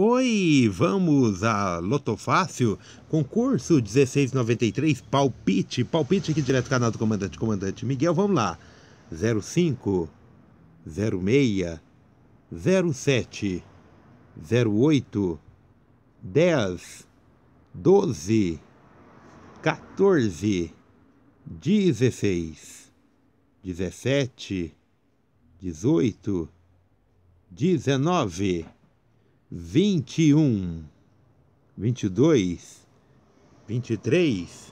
Oi, vamos a Lotofácil, concurso 1693, palpite, palpite aqui direto do canal do comandante, comandante Miguel, vamos lá, 05, 06, 07, 08, 10, 12, 14, 16, 17, 18, 19, vinte e um, e dois, vinte e três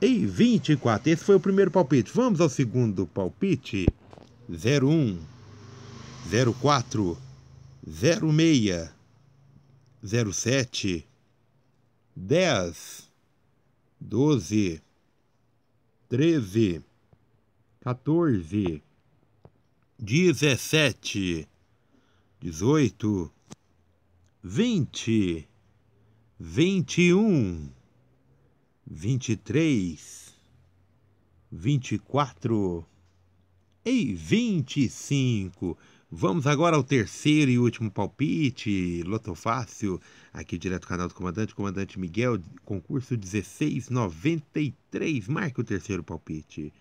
e vinte e quatro. Esse foi o primeiro palpite. Vamos ao segundo palpite. zero um, zero quatro, zero meia, zero sete, dez, doze, treze, 14, 17, 18, vinte, vinte e um, vinte e três, vinte e quatro e vinte e cinco. Vamos agora ao terceiro e último palpite, Lotofácil, aqui direto do canal do comandante, comandante Miguel, concurso 1693, Marque o terceiro palpite,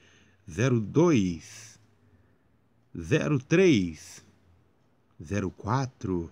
02, 03, 04,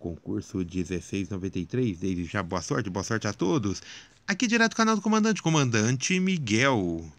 concurso 1693. Desde já, boa sorte, boa sorte a todos. Aqui direto do canal do Comandante, Comandante Miguel.